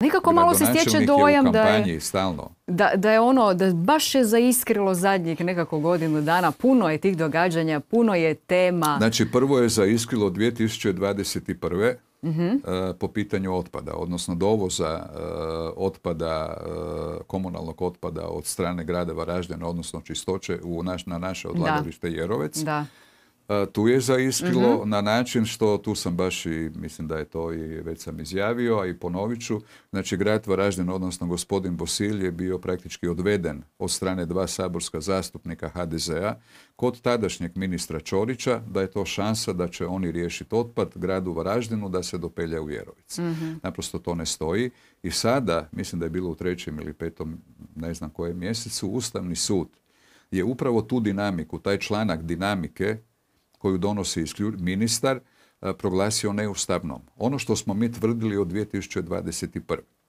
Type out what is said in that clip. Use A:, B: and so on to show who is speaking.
A: Nekako malo se stječe dojam da je, stalno. Da, da je ono, da baš je zaiskrilo zadnjih nekako godinu dana. Puno je tih događanja, puno je tema.
B: Znači prvo je zaiskrilo 2021.
A: Uh-huh.
B: Eh, po pitanju otpada, odnosno dovoza eh, otpada, eh, komunalnog otpada od strane grada Varaždina, odnosno čistoće u naš, na naše odlagalište Jerovec. Da tu je zaiskrilo mhm. na način što tu sam baš i mislim da je to i već sam izjavio, a i ponovit ću. Znači grad Varaždin, odnosno gospodin Bosilj je bio praktički odveden od strane dva saborska zastupnika HDZ-a kod tadašnjeg ministra Čorića da je to šansa da će oni riješiti otpad gradu Varaždinu da se dopelja u Jerovic. Mhm. Naprosto to ne stoji. I sada, mislim da je bilo u trećem ili petom, ne znam kojem mjesecu, Ustavni sud je upravo tu dinamiku, taj članak dinamike koju donosi ministar e, proglasio neustavnom. Ono što smo mi tvrdili od 2021.